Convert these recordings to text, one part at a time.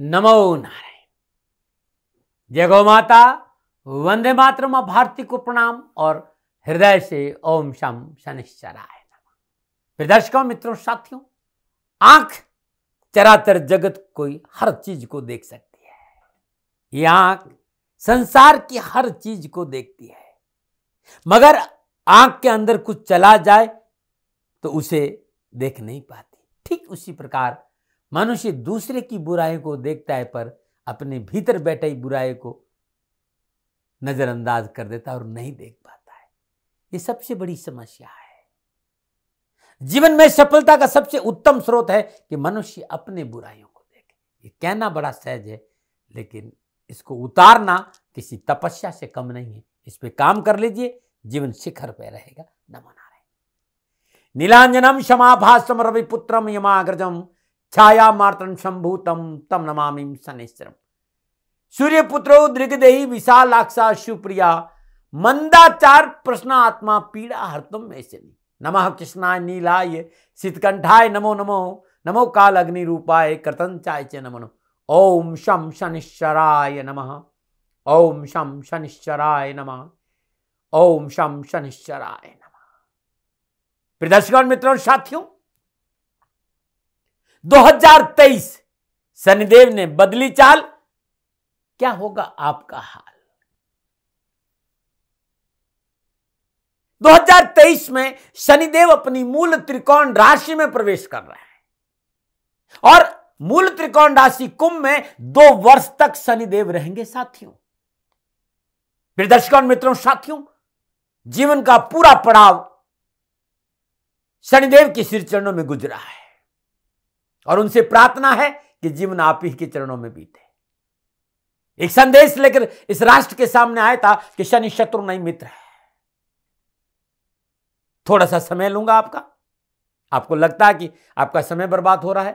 नमो नारायण जय गौ माता वंदे मातरम भारती को प्रणाम और हृदय से ओम शम शनिश्चराय दर्शकों मित्रों साथियों आंख चरातर जगत कोई हर चीज को देख सकती है ये आंख संसार की हर चीज को देखती है मगर आंख के अंदर कुछ चला जाए तो उसे देख नहीं पाती ठीक उसी प्रकार मनुष्य दूसरे की बुराई को देखता है पर अपने भीतर बैठे बुराई को नज़रअंदाज कर देता है और नहीं देख पाता है यह सबसे बड़ी समस्या है जीवन में सफलता का सबसे उत्तम स्रोत है कि मनुष्य अपने बुराइयों को देखे ये कहना बड़ा सहज है लेकिन इसको उतारना किसी तपस्या से कम नहीं है इस पर काम कर लीजिए जीवन शिखर पर रहेगा नमन आ रहे नीलांजनम क्षमा भाषम रविपुत्रम यमाग्रजम छाया मात्र शंभूतम तम नमामि सनेश्वरम सूर्यपुत्रो दृगदेही विशालाक्षा सुप्रिया मंदाचार प्रश्नात्मा पीड़ा हर्तम ऐसे नम कृष्णाय नीलाय शीतकंठाय नमो नमो नमो काल अग्नि रूपाय चाय च नमो नमो ओम शम शनिश्चराय नम ओम शम शनिश्चराय नम ओम शम शनिश्चराय नम प्रदर्शक मित्रों साथियों 2023 शनिदेव ने बदली चाल क्या होगा आपका हाल 2023 में शनिदेव अपनी मूल त्रिकोण राशि में प्रवेश कर रहे हैं और मूल त्रिकोण राशि कुंभ में दो वर्ष तक शनिदेव रहेंगे साथियों फिर दर्शकों मित्रों साथियों जीवन का पूरा पड़ाव शनिदेव के सिर चरणों में गुजरा है और उनसे प्रार्थना है कि जीवन आप ही के चरणों में बीते एक संदेश लेकर इस राष्ट्र के सामने आया था कि शनि शत्रु नहीं मित्र है थोड़ा सा समय लूंगा आपका आपको लगता है कि आपका समय बर्बाद हो रहा है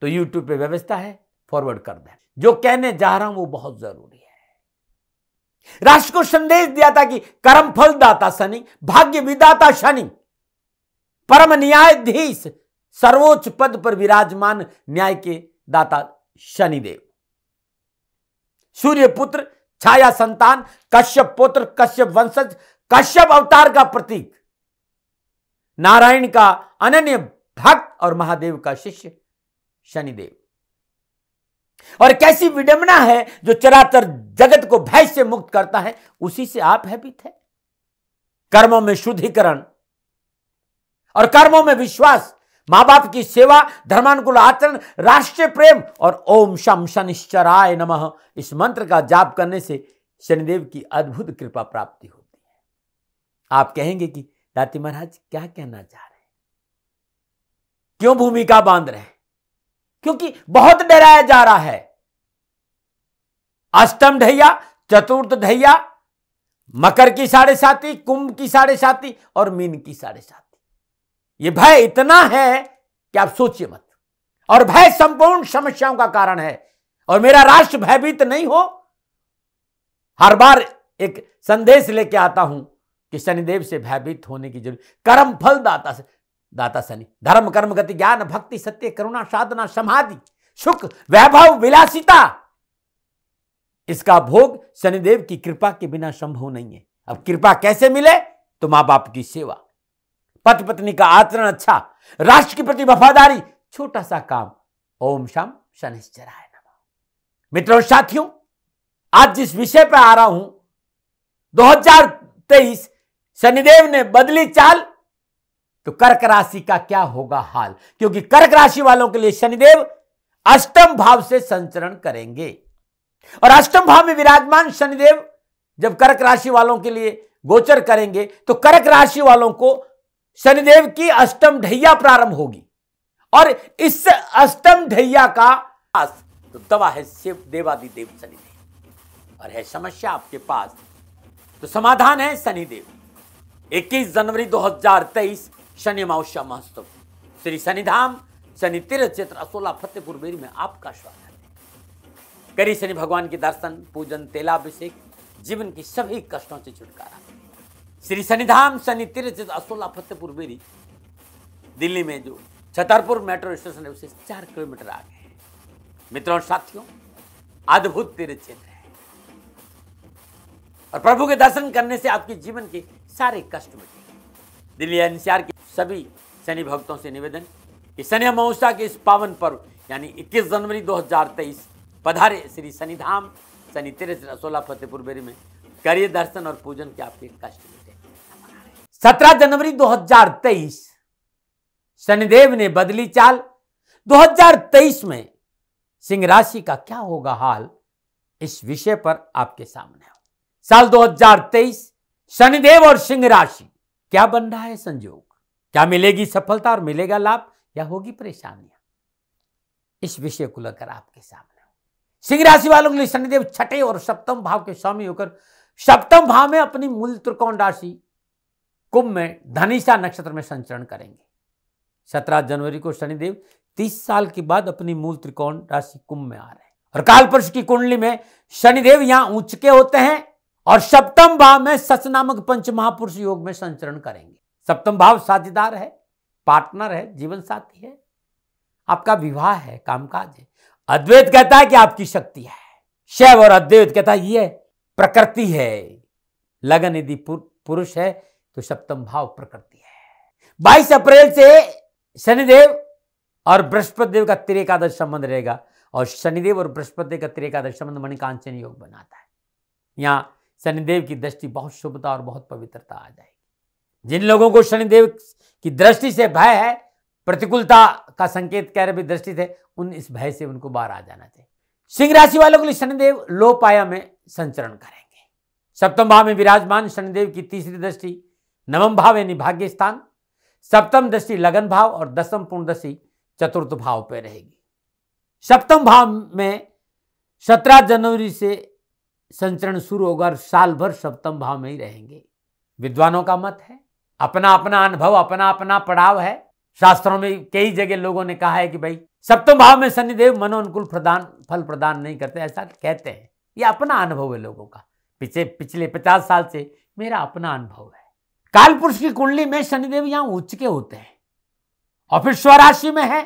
तो यूट्यूब पे व्यवस्था है फॉरवर्ड कर दें जो कहने जा रहा हूं वो बहुत जरूरी है राष्ट्र को संदेश दिया था कि कर्म फलदाता शनि भाग्य विदाता शनि परम न्यायाधीश सर्वोच्च पद पर विराजमान न्याय के दाता शनिदेव सूर्य पुत्र छाया संतान कश्यप पुत्र कश्यप वंशज कश्यप अवतार का प्रतीक नारायण का अनन्य भक्त और महादेव का शिष्य शनिदेव और कैसी विडंबना है जो चराचर जगत को भय से मुक्त करता है उसी से आप हैबित है कर्मों में शुद्धिकरण और कर्मों में विश्वास माँ बाप की सेवा धर्मानुकूल आचरण राष्ट्रीय प्रेम और ओम शम शनिश्चराय नमः इस मंत्र का जाप करने से शनिदेव की अद्भुत कृपा प्राप्ति होती है आप कहेंगे कि दाती महाराज क्या कहना चाह रहे हैं क्यों भूमिका बांध रहे क्योंकि बहुत डराया जा रहा है अष्टम ढैया चतुर्थ ढैया मकर की साढ़े साथी कुंभ की साढ़े साथी और मीन की साढ़े साथी ये भय इतना है कि आप सोचिए मत और भय संपूर्ण समस्याओं का कारण है और मेरा राष्ट्र भयभीत नहीं हो हर बार एक संदेश लेके आता हूं कि शनिदेव से भयभीत होने की जरूरत कर्म फल दाता से दाता शनि धर्म कर्म गति ज्ञान भक्ति सत्य करुणा साधना समाधि सुख वैभव विलासिता इसका भोग शनिदेव की कृपा के बिना संभव नहीं है अब कृपा कैसे मिले तो मां बाप की सेवा पति पत्नी का आचरण अच्छा राष्ट्र के प्रति वफादारी छोटा सा काम ओम शाम शनिश्चराय नमः मित्रों साथियों आज जिस विषय पर आ रहा हूं 2023 शनिदेव ने बदली चाल तो कर्क राशि का क्या होगा हाल क्योंकि कर्क राशि वालों के लिए शनिदेव अष्टम भाव से संचरण करेंगे और अष्टम भाव में विराजमान शनिदेव जब कर्क राशि वालों के लिए गोचर करेंगे तो कर्क राशि वालों को शनिदेव की अष्टम ढैया प्रारंभ होगी और इस अष्टम ढैया का तो दवा है शिव देवादिदेव शनिदेव और है समस्या आपके पास तो समाधान है शनिदेव 21 जनवरी 2023 शनि अमावस्या महोत्सव श्री शनिधाम शनि तीर्थ क्षेत्र असोला फतेहपुर बेरी में आपका स्वागत है करी शनि भगवान के दर्शन पूजन तेलाभिषेक जीवन की सभी कष्टों से छुटकारा श्री सनिधाम सनी तीर्थ असोला फतेहपुर बेरी दिल्ली में जो छतरपुर मेट्रो स्टेशन है उसे चार किलोमीटर आगे मित्रों और साथियों अद्भुत तीर्थ क्षेत्र है और प्रभु के दर्शन करने से आपके जीवन के सारे कष्ट मिटे दिल्ली एनसीआर के सभी शनि भक्तों से निवेदन कि शनि अमावस्या के इस पावन पर्व यानी इक्कीस जनवरी दो पधारे श्री शनिधाम शनि तीर्थ असोला फतेहपुर बेरी में करिए दर्शन और पूजन के आपके कष्ट सत्रह जनवरी 2023 शनिदेव ने बदली चाल 2023 में सिंह राशि का क्या होगा हाल इस विषय पर आपके सामने हो साल 2023 शनिदेव और सिंह राशि क्या बन रहा है संयोग क्या मिलेगी सफलता और मिलेगा लाभ या होगी परेशानियां इस विषय को लेकर आपके सामने हो सिंह राशि वालों के लिए शनिदेव छठे और सप्तम भाव के स्वामी होकर सप्तम भाव में अपनी मूल त्रिकोण राशि कुंभ में धनिषा नक्षत्र में संचरण करेंगे सत्रह जनवरी को शनिदेव तीस साल के बाद अपनी मूल त्रिकोण राशि कुंभ में आ रहे हैं और काल पुरुष की कुंडली में शनिदेव यहां उच्च के होते हैं और सप्तम भाव में सच नामक पंच महापुरुष योग में संचरण करेंगे सप्तम भाव साझेदार है पार्टनर है जीवन साथी है आपका विवाह है कामकाज है अद्वैत कहता है कि आपकी शक्ति है शैव और अद्वैत कहता है ये प्रकृति है लगन यदि पुरुष है तो सप्तम भाव प्रकृति है बाईस अप्रैल से शनिदेव और बृहस्पति देव का त्रेकादश संबंध रहेगा और शनिदेव और बृहस्पति का त्रेकादश संबंध मणिकांचन योग बनाता है यहाँ शनिदेव की दृष्टि बहुत शुभता और बहुत पवित्रता आ जाएगी जिन लोगों को शनिदेव की दृष्टि से भय है प्रतिकूलता का संकेत कह रहे दृष्टि से उन इस भय से उनको बाहर आ जाना चाहिए सिंह राशि वालों के लिए शनिदेव लो में संचरण करेंगे सप्तम भाव में विराजमान शनिदेव की तीसरी दृष्टि नवम भाव यानी भाग्य स्थान सप्तम दशी लगन भाव और दसम पूर्ण चतुर्थ भाव पर रहेगी सप्तम भाव में सत्रह जनवरी से संचरण शुरू होगा और साल भर सप्तम भाव में ही रहेंगे विद्वानों का मत है अपना अपना अनुभव अपना अपना पड़ाव है शास्त्रों में कई जगह लोगों ने कहा है कि भाई सप्तम भाव में शनिदेव मनो अनुकूल प्रदान फल प्रदान नहीं करते ऐसा कहते हैं ये अपना अनुभव है लोगों का पिछले पिछले पचास साल से मेरा अपना अनुभव है कालपुरुष की कुंडली में शनिदेव यहां उच्च के होते हैं और फिर स्वराशि में है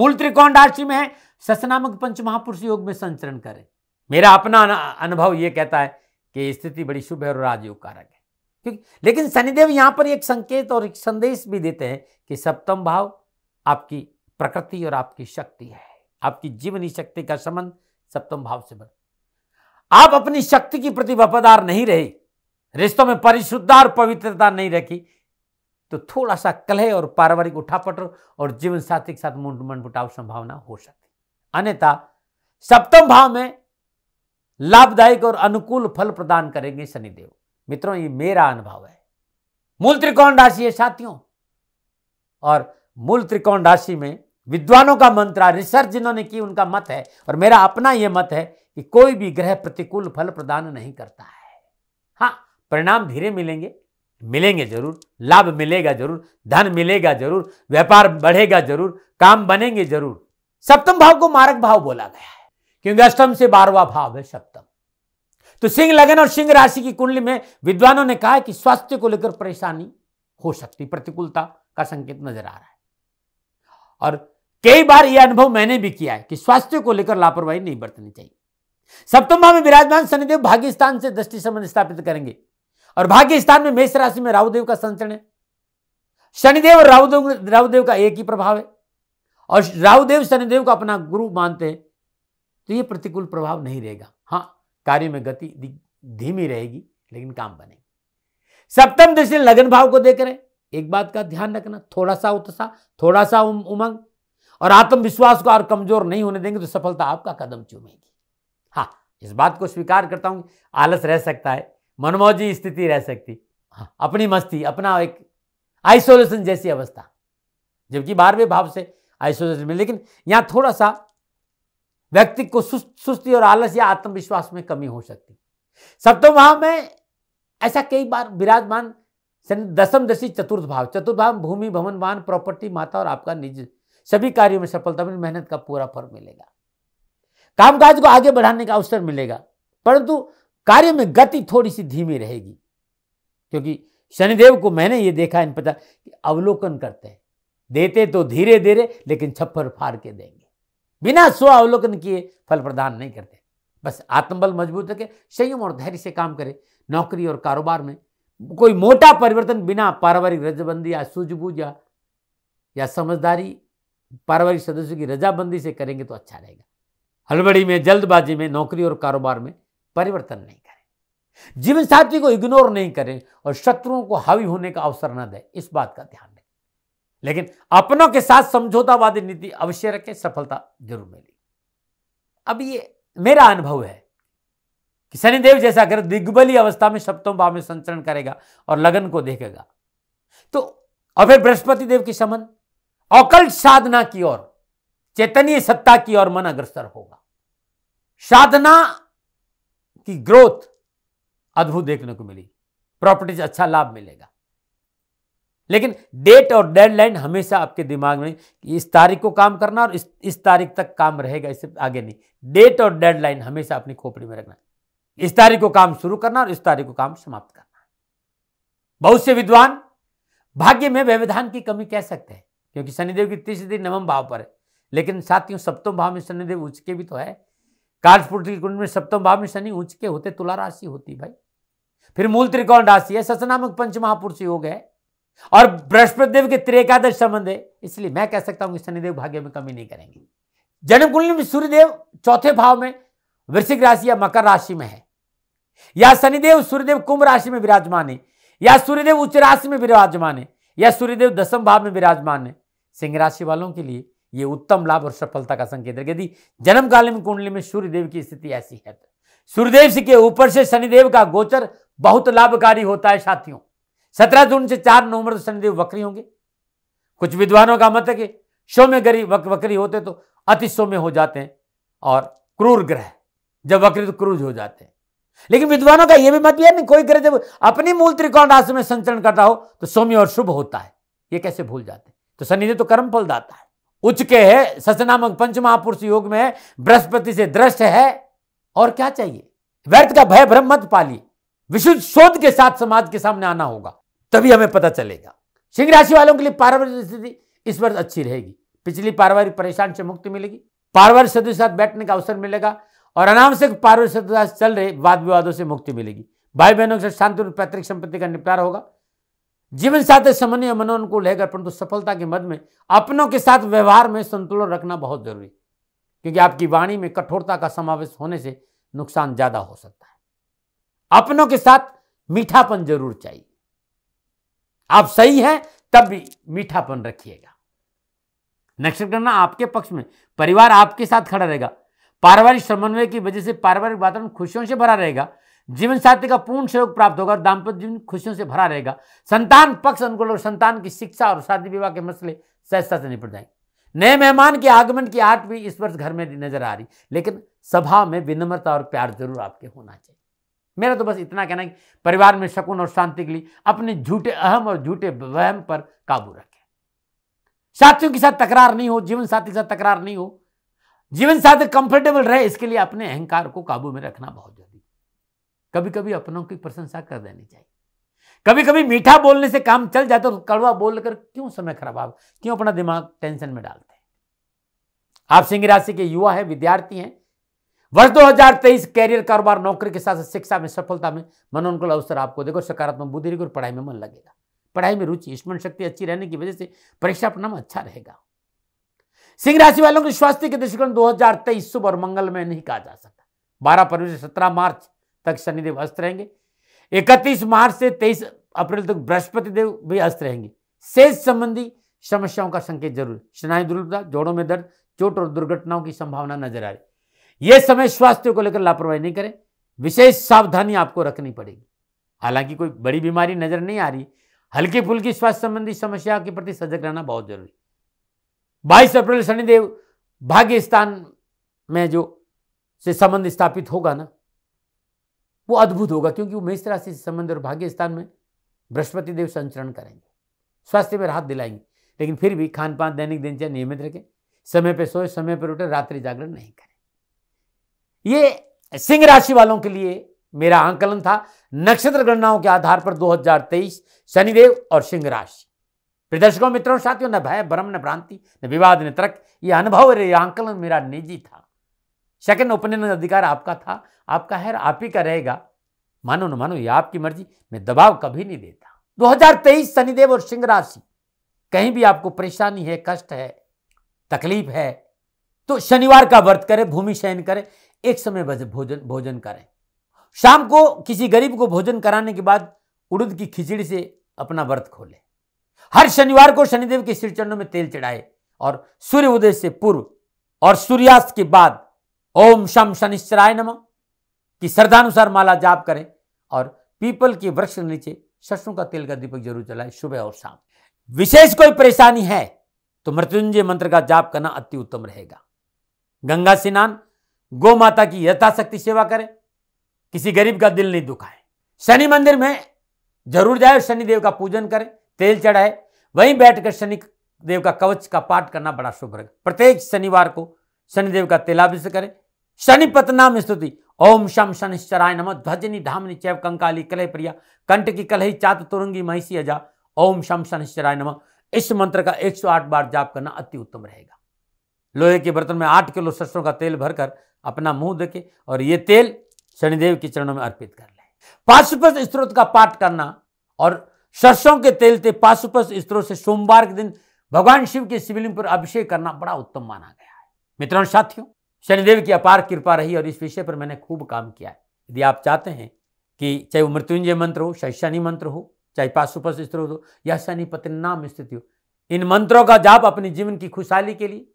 मूल त्रिकोण राशि में है ससनामक पंच महापुरुष योग में संचरण करें मेरा अपना अनुभव यह कहता है कि स्थिति बड़ी शुभ है और राजयोग कारक है क्योंकि लेकिन शनिदेव यहां पर एक संकेत और एक संदेश भी देते हैं कि सप्तम भाव आपकी प्रकृति और आपकी शक्ति है आपकी जीवनी शक्ति का संबंध सप्तम भाव से बन आप अपनी शक्ति की प्रति वफादार नहीं रहे रिश्तों में परिशुद्धता और पवित्रता नहीं रखी तो थोड़ा सा कलह और पारिवारिक उठापट और जीवन साथी के साथ मनमुटाव संभावना हो सकती अन्यथा सप्तम भाव में लाभदायक और अनुकूल फल प्रदान करेंगे शनिदेव मित्रों ये मेरा अनुभव है मूल त्रिकोण राशि है साथियों और मूल त्रिकोण राशि में विद्वानों का मंत्र रिसर्च जिन्होंने की उनका मत है और मेरा अपना यह मत है कि कोई भी ग्रह प्रतिकूल फल प्रदान नहीं करता है हाँ परिणाम धीरे मिलेंगे मिलेंगे जरूर लाभ मिलेगा जरूर धन मिलेगा जरूर व्यापार बढ़ेगा जरूर काम बनेंगे जरूर सप्तम भाव को मारक भाव बोला गया है क्योंकि अष्टम से बारवा भाव है सप्तम तो सिंह लगन और सिंह राशि की कुंडली में विद्वानों ने कहा कि स्वास्थ्य को लेकर परेशानी हो सकती प्रतिकूलता का संकेत नजर आ रहा है और कई बार यह अनुभव मैंने भी किया है कि स्वास्थ्य को लेकर लापरवाही नहीं बरतनी चाहिए सप्तम भाव में विराजमान शनिदेव भाग्य स्थान से दृष्टि संबंध स्थापित करेंगे और भाग्य स्थान में मेष राशि में राहुदेव का संचरण है शनिदेव और राहुदेव राहुदेव का एक ही प्रभाव है और राहुदेव शनिदेव को अपना गुरु मानते हैं तो ये प्रतिकूल प्रभाव नहीं रहेगा हाँ कार्य में गति धीमी रहेगी लेकिन काम बनेगा सप्तम दृष्टि लगन भाव को देख रहे एक बात का ध्यान रखना थोड़ा सा उत्साह थोड़ा सा उम, उमंग और आत्मविश्वास को और कमजोर नहीं होने देंगे तो सफलता आपका कदम चूमेगी हाँ इस बात को स्वीकार करता हूं आलस रह सकता है मनमौजी स्थिति रह सकती हाँ, अपनी मस्ती अपना एक आइसोलेशन जैसी अवस्था जबकि बारहवें भाव से आइसोलेशन में लेकिन यहाँ थोड़ा सा व्यक्ति को सुस्ती और आलस या आत्मविश्वास में कमी हो सकती सप्तम भाव में ऐसा कई बार विराजमान दसम दशी चतुर्थ भाव चतुर्थ भाव भूमि भवन वाहन प्रॉपर्टी माता और आपका निज सभी कार्यों में सफलता में मेहनत का पूरा फल मिलेगा कामकाज को आगे बढ़ाने का अवसर मिलेगा परंतु कार्य में गति थोड़ी सी धीमी रहेगी क्योंकि शनिदेव को मैंने ये देखा इन पता कि अवलोकन करते हैं देते तो धीरे धीरे लेकिन छप्पर फाड़ के देंगे बिना स्व अवलोकन किए फल प्रदान नहीं करते बस आत्मबल मजबूत रखे संयम और धैर्य से काम करे नौकरी और कारोबार में कोई मोटा परिवर्तन बिना पारिवारिक रजबंदी या सूझबूझ या, या समझदारी पारिवारिक सदस्यों की रजाबंदी से करेंगे तो अच्छा रहेगा हलबड़ी में जल्दबाजी में नौकरी और कारोबार में परिवर्तन नहीं करें जीवन साथी को इग्नोर नहीं करें और शत्रुओं को हावी होने का अवसर न दें इस बात का ध्यान रखें लेकिन अपनों के साथ समझौतावादी नीति अवश्य रखें सफलता जरूर मिली अब ये मेरा अनुभव है कि शनिदेव जैसा अगर दिग्बली अवस्था में सप्तम भाव में संचरण करेगा और लगन को देखेगा तो और फिर बृहस्पति देव की समन अकल्ट साधना की ओर चैतन्य सत्ता की ओर मन अग्रसर होगा साधना की ग्रोथ अद्भुत देखने को मिली प्रॉपर्टीज अच्छा लाभ मिलेगा लेकिन डेट और डेडलाइन हमेशा आपके दिमाग में कि इस तारीख को काम करना और इस इस तारीख तक काम रहेगा इससे आगे नहीं डेट और डेडलाइन हमेशा अपनी खोपड़ी में रखना इस तारीख को काम शुरू करना और इस तारीख को काम समाप्त करना बहुत से विद्वान भाग्य में व्यवधान की कमी कह सकते हैं क्योंकि शनिदेव की तीसरी दिन नवम भाव पर है लेकिन साथियों सप्तम भाव में शनिदेव उच्च के भी तो है की कुंड में सप्तम भाव में शनि ऊंच के होते तुला राशि होती भाई फिर मूल त्रिकोण राशि है ससनामक पंच महापुरुष योग है और बृहस्पति देव के त्रेकादश संबंध है इसलिए मैं कह सकता हूं कि शनिदेव भाग्य में कमी नहीं करेंगे जन्म कुंडली में सूर्यदेव चौथे भाव में वृश्चिक राशि या मकर राशि में है या शनिदेव सूर्यदेव कुंभ राशि में विराजमान है या सूर्यदेव उच्च राशि में विराजमान है या सूर्यदेव दसम भाव में विराजमान है सिंह राशि वालों के लिए ये उत्तम लाभ और सफलता का संकेत है यदि जन्म काल में कुंडली में सूर्यदेव की स्थिति ऐसी है तो सूर्यदेव के ऊपर से शनिदेव का गोचर बहुत लाभकारी होता है साथियों सत्रह जून से चार नवंबर तो शनिदेव वक्री होंगे कुछ विद्वानों का मत है कि शो में गरीब वक, वक्री होते तो अति शो में हो जाते हैं और क्रूर ग्रह जब वक्री तो क्रूज हो जाते हैं लेकिन विद्वानों का यह भी मत है नहीं कोई ग्रह जब अपनी मूल त्रिकोण राशि में संचरण करता हो तो सौम्य और शुभ होता है ये कैसे भूल जाते हैं तो शनिदेव तो कर्म फलदाता है उच्च के है सचनामक पंच महापुरुष योग में बृहस्पति से दृष्ट है और क्या चाहिए व्यर्थ का भय भ्रम मत पाली विशुद्ध शोध के साथ समाज के सामने आना होगा तभी हमें पता चलेगा सिंह राशि वालों के लिए पारिवारिक स्थिति इस वर्ष अच्छी रहेगी पिछली पारिवारिक परेशान से मुक्ति मिलेगी पारिवारिक सदस्य साथ बैठने का अवसर मिलेगा और अनावश्यक पारिवारिक सदस्य चल रहे वाद विवादों से मुक्ति मिलेगी भाई बहनों के साथ शांति पैतृक संपत्ति का निपटारा होगा जीवन साथी समन्वय मनोन को लेकर परंतु सफलता के मद में अपनों के साथ व्यवहार में संतुलन रखना बहुत जरूरी क्योंकि आपकी वाणी में कठोरता का समावेश होने से नुकसान ज्यादा हो सकता है अपनों के साथ मीठापन जरूर चाहिए आप सही हैं तब भी मीठापन रखिएगा नक्षत्र करना आपके पक्ष में परिवार आपके साथ खड़ा रहेगा पारिवारिक समन्वय की वजह से पारिवारिक वातावरण खुशियों से भरा रहेगा जीवन साथी का पूर्ण सहयोग प्राप्त होगा और दाम्पत्य जीवन खुशियों से भरा रहेगा संतान पक्ष अनुकूल और संतान की शिक्षा और शादी विवाह के मसले सहजता से निपट जाएंगे नए मेहमान के आगमन की आठ भी इस वर्ष घर में नजर आ रही लेकिन सभा में विनम्रता और प्यार जरूर आपके होना चाहिए मेरा तो बस इतना कहना है कि परिवार में शकुन और शांति के लिए अपने झूठे अहम और झूठे वहम पर काबू रखें साथियों के साथ तकरार नहीं हो जीवन साथी के साथ तकरार नहीं हो जीवन साथी कंफर्टेबल रहे इसके लिए अपने अहंकार को काबू में रखना बहुत जरूरी कभी कभी अपनों की प्रशंसा कर देनी चाहिए कभी कभी मीठा बोलने से काम चल जाता तो कड़वा बोलकर क्यों समय खराब आप क्यों अपना दिमाग टेंशन में डालते हैं आप सिंह राशि के युवा हैं विद्यार्थी हैं वर्ष 2023 कैरियर कारोबार नौकरी के साथ साथ शिक्षा में सफलता में मनोनुकूल अवसर आपको देखो सकारात्मक बुद्धि और पढ़ाई में मन लगेगा पढ़ाई में रुचि स्मरण शक्ति अच्छी रहने की वजह से परीक्षा परिणाम अच्छा रहेगा सिंह राशि वालों के स्वास्थ्य के दृष्टिकोण तेईस शुभ और मंगल में नहीं कहा जा सकता 12 फरवरी से 17 मार्च तक शनिदेव अस्त रहेंगे इकतीस मार्च से तेईस अप्रैल तक बृहस्पति देव भी अस्त रहेंगे सेज संबंधी समस्याओं का संकेत जरूर स्नायु दुर्बलता जोड़ों में दर्द चोट और दुर्घटनाओं की संभावना नजर आ रही यह समय स्वास्थ्य को लेकर लापरवाही नहीं करें विशेष सावधानी आपको रखनी पड़ेगी हालांकि कोई बड़ी बीमारी नजर नहीं आ रही हल्की फुल्की स्वास्थ्य संबंधी समस्या के प्रति सजग रहना बहुत जरूरी बाईस अप्रैल शनिदेव भाग्य स्थान में जो से संबंध स्थापित होगा ना वो अद्भुत होगा क्योंकि वो मेष राशि से संबंध और भाग्य स्थान में बृहस्पति देव संचरण करेंगे स्वास्थ्य में राहत दिलाएंगे लेकिन फिर भी खान पान दैनिक दिनचर्या नियमित रखें समय पर सोए समय पर उठे रात्रि जागरण नहीं करें ये सिंह राशि वालों के लिए मेरा आंकलन था नक्षत्र गणनाओं के आधार पर 2023 शनिदेव और सिंह राशि प्रदर्शकों मित्रों साथियों न भय भ्रम न भ्रांति न विवाद न तर्क ये अनुभव रे आंकलन मेरा निजी था सेकेंड ओपिनियन अधिकार आपका था आपका है आप ही का रहेगा मानो न मानो ये आपकी मर्जी मैं दबाव कभी नहीं देता 2023 शनिदेव और सिंह राशि कहीं भी आपको परेशानी है कष्ट है तकलीफ है तो शनिवार का व्रत करें भूमि शयन करें एक समय भोजन भोजन करें शाम को किसी गरीब को भोजन कराने के बाद उड़द की खिचड़ी से अपना व्रत खोले हर शनिवार को शनिदेव के सिर में तेल चढ़ाए और सूर्य उदय से पूर्व और सूर्यास्त के बाद ओम शम शनिश्चराय नम की श्रद्धानुसार माला जाप करें और पीपल के वृक्ष के नीचे सरसों का तेल का दीपक जरूर जलाएं सुबह और शाम विशेष कोई परेशानी है तो मृत्युंजय मंत्र का जाप करना अति उत्तम रहेगा गंगा स्नान गो माता की यथाशक्ति सेवा करें किसी गरीब का दिल नहीं दुखाएं शनि मंदिर में जरूर जाए शनिदेव का पूजन करें तेल चढ़ाए वहीं बैठकर शनि देव का कवच का पाठ करना बड़ा शुभ रहेगा प्रत्येक शनिवार को शनिदेव का तेलाभिषेक करें शनिपत नाम स्तुति ओम शम शनिश्चराय नम ध्वजनी धामनी चैव कंकाली कलह प्रिया कंट की कलही चात तुरंगी महिषी अजा ओम शम शनिश्चराय नम इस मंत्र का 108 बार जाप करना अति उत्तम रहेगा लोहे के बर्तन में आठ किलो सरसों का तेल भरकर अपना मुंह देके और ये तेल शनिदेव के चरणों में अर्पित कर लें पाशुपत स्त्रोत का पाठ करना और सरसों के तेल से पाशुपत स्त्रोत से सोमवार के दिन भगवान शिव के शिवलिंग पर अभिषेक करना बड़ा उत्तम माना गया है मित्रों साथियों शनिदेव की अपार कृपा रही और इस विषय पर मैंने खूब काम किया है यदि आप चाहते हैं कि चाहे वो मृत्युंजय मंत्र हो चाहे शनि मंत्र हो चाहे पाशुपस स्त्रोत हो या शनि नाम स्थिति हो इन मंत्रों का जाप अपने जीवन की खुशहाली के लिए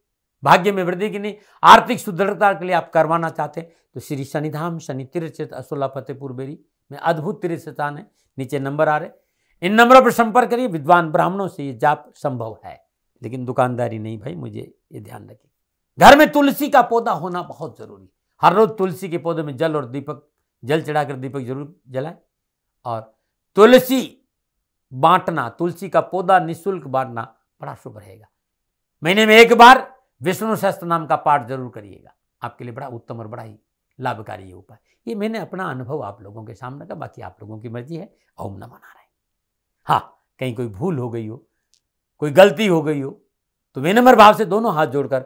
भाग्य में वृद्धि के लिए आर्थिक सुदृढ़ता के लिए आप करवाना चाहते हैं तो श्री शनिधाम शनि तीर्थ असोला फतेहपुर बेरी में अद्भुत तीर्थ स्थान है नीचे नंबर आ रहे इन नंबरों पर संपर्क करिए विद्वान ब्राह्मणों से ये जाप संभव है लेकिन दुकानदारी नहीं भाई मुझे ये ध्यान रखिए घर में तुलसी का पौधा होना बहुत जरूरी हर रोज तुलसी के पौधे में जल और दीपक जल चढ़ाकर दीपक जरूर जलाए और तुलसी बांटना तुलसी का पौधा निशुल्क बांटना बड़ा शुभ रहेगा महीने में एक बार विष्णु शस्त्र नाम का पाठ जरूर करिएगा आपके लिए बड़ा उत्तम और बड़ा ही लाभकारी ये उपाय ये मैंने अपना अनुभव आप लोगों के सामने का बाकी आप लोगों की मर्जी है ओम न मना रहे हाँ कहीं कोई भूल हो गई हो कोई गलती हो गई हो तो विनम्र भाव से दोनों हाथ जोड़कर